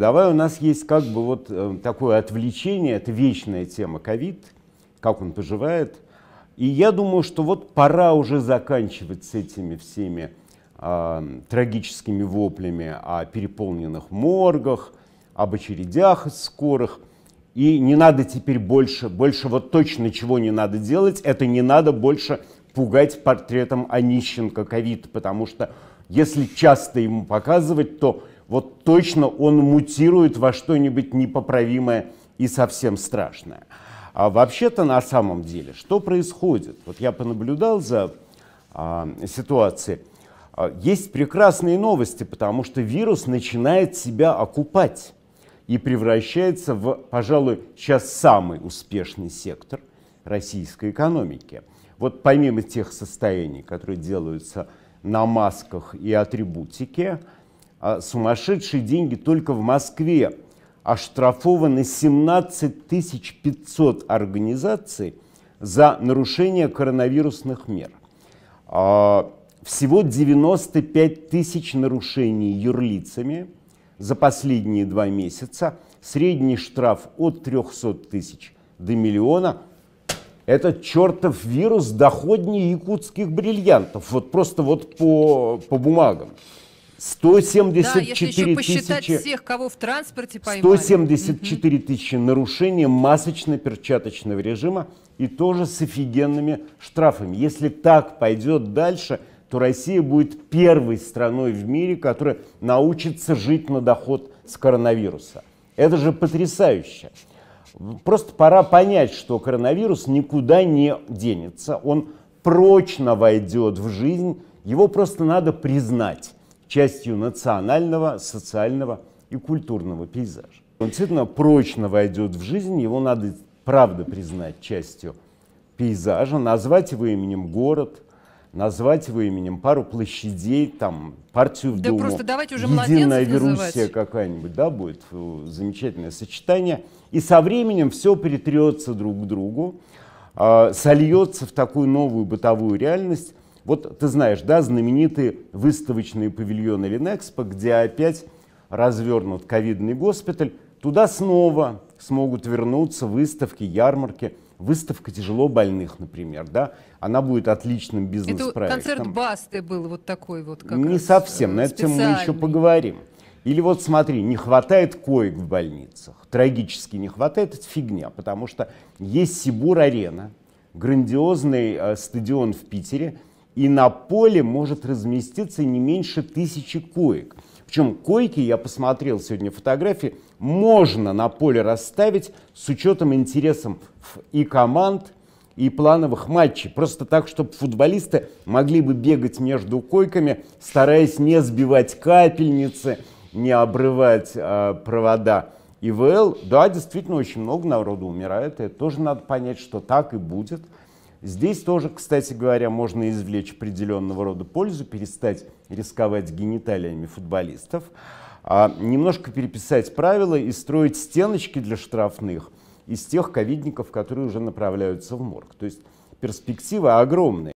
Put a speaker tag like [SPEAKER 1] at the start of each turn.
[SPEAKER 1] Давай у нас есть как бы вот э, такое отвлечение, это вечная тема ковид, как он поживает. И я думаю, что вот пора уже заканчивать с этими всеми э, трагическими воплями о переполненных моргах, об очередях из скорых. И не надо теперь больше, больше вот точно чего не надо делать, это не надо больше пугать портретом Онищенко ковид, потому что если часто ему показывать, то вот точно он мутирует во что-нибудь непоправимое и совсем страшное. А вообще-то на самом деле, что происходит? Вот я понаблюдал за а, ситуацией. А, есть прекрасные новости, потому что вирус начинает себя окупать и превращается в, пожалуй, сейчас самый успешный сектор российской экономики. Вот помимо тех состояний, которые делаются на масках и атрибутике, а сумасшедшие деньги только в Москве. Оштрафованы 17 500 организаций за нарушение коронавирусных мер. А, всего 95 тысяч нарушений юрлицами за последние два месяца. Средний штраф от 300 тысяч до миллиона. Этот чертов вирус доходнее якутских бриллиантов. Вот просто вот по, по бумагам. 174 да, если еще посчитать тысячи, всех, кого в транспорте поймали. 174 угу. тысячи нарушений масочно-перчаточного режима и тоже с офигенными штрафами. Если так пойдет дальше, то Россия будет первой страной в мире, которая научится жить на доход с коронавируса. Это же потрясающе. Просто пора понять, что коронавирус никуда не денется, он прочно войдет в жизнь, его просто надо признать частью национального, социального и культурного пейзажа. Он действительно прочно войдет в жизнь, его надо, правда, признать частью пейзажа, назвать его именем город, назвать его именем пару площадей, там, партию в да Думу. просто давайте уже Единая веруссия какая-нибудь, да, будет э, замечательное сочетание. И со временем все притрется друг к другу, а, сольется в такую новую бытовую реальность, вот ты знаешь, да, знаменитые выставочные павильоны Линэкспо, где опять развернут ковидный госпиталь, туда снова смогут вернуться выставки, ярмарки, выставка тяжело больных, например, да, она будет отличным бизнес-проектом. Это концерт Басты был вот такой вот как Не раз совсем, на э, эту тему мы еще поговорим. Или вот смотри, не хватает коек в больницах, трагически не хватает, это фигня, потому что есть Сибур-арена, грандиозный э, стадион в Питере – и на поле может разместиться не меньше тысячи коек. Причем койки, я посмотрел сегодня фотографии, можно на поле расставить с учетом интересов и команд, и плановых матчей. Просто так, чтобы футболисты могли бы бегать между койками, стараясь не сбивать капельницы, не обрывать э, провода. ИВЛ, да, действительно, очень много народу умирает. И это тоже надо понять, что так и будет. Здесь тоже, кстати говоря, можно извлечь определенного рода пользу, перестать рисковать гениталиями футболистов, а немножко переписать правила и строить стеночки для штрафных из тех ковидников, которые уже направляются в морг. То есть перспективы огромные.